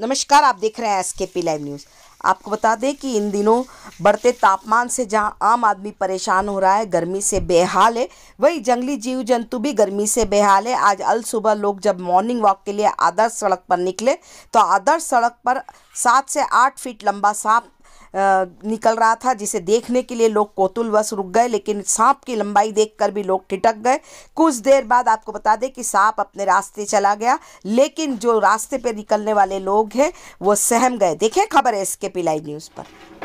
नमस्कार आप देख रहे हैं एस के पी लाइव न्यूज़ आपको बता दें कि इन दिनों बढ़ते तापमान से जहां आम आदमी परेशान हो रहा है गर्मी से बेहाल है वही जंगली जीव जंतु भी गर्मी से बेहाल है आज अल सुबह लोग जब मॉर्निंग वॉक के लिए आदर्श सड़क पर निकले तो आदर्श सड़क पर सात से आठ फीट लंबा सांप निकल रहा था जिसे देखने के लिए लोग कोतुलवश रुक गए लेकिन सांप की लंबाई देखकर भी लोग ठिटक गए कुछ देर बाद आपको बता दें कि सांप अपने रास्ते चला गया लेकिन जो रास्ते पर निकलने वाले लोग हैं वो सहम गए देखें खबर है इसके पी लाइव न्यूज़ पर